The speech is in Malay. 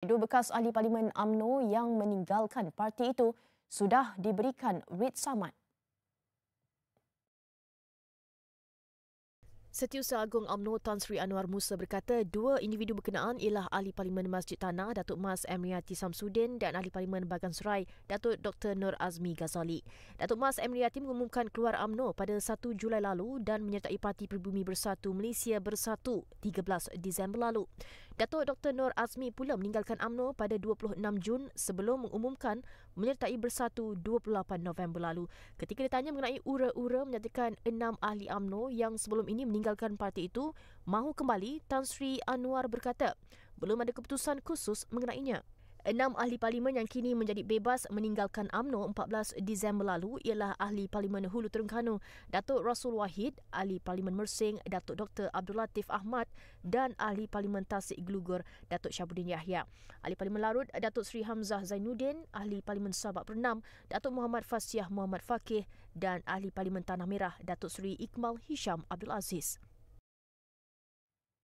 Dua bekas ahli parlimen AMNO yang meninggalkan parti itu sudah diberikan writ saman. Setiausaha agong AMNO Tan Sri Anwar Musa berkata dua individu berkenaan ialah Ahli Parlimen Masjid Tanah Datuk Mas Emriati Samsudin dan Ahli Parlimen Bagan Serai Datuk Dr. Nur Azmi Ghazali. Datuk Mas Emriati mengumumkan keluar AMNO pada 1 Julai lalu dan menyertai Parti Pribumi Bersatu Malaysia Bersatu 13 Disember lalu. Datuk Dr. Nur Azmi pula meninggalkan UMNO pada 26 Jun sebelum mengumumkan menyertai bersatu 28 November lalu. Ketika ditanya mengenai ura-ura menyatakan enam ahli UMNO yang sebelum ini meninggalkan parti itu mahu kembali, Tan Sri Anwar berkata belum ada keputusan khusus mengenainya. Enam ahli parlimen yang kini menjadi bebas meninggalkan AMNO 14 Disember lalu ialah ahli parlimen Hulu Terengganu, Datuk Rasul Wahid, ahli parlimen Mersing, Datuk Dr. Abdul Latif Ahmad dan ahli parlimen Tasik Glugor, Datuk Syabudin Yahya. Ahli parlimen Larut, Datuk Sri Hamzah Zainuddin, ahli parlimen Sabak Pernam, Datuk Muhammad Fasyah Muhammad Fakih dan ahli parlimen Tanah Merah, Datuk Sri Iqmal Hisham Abdul Aziz.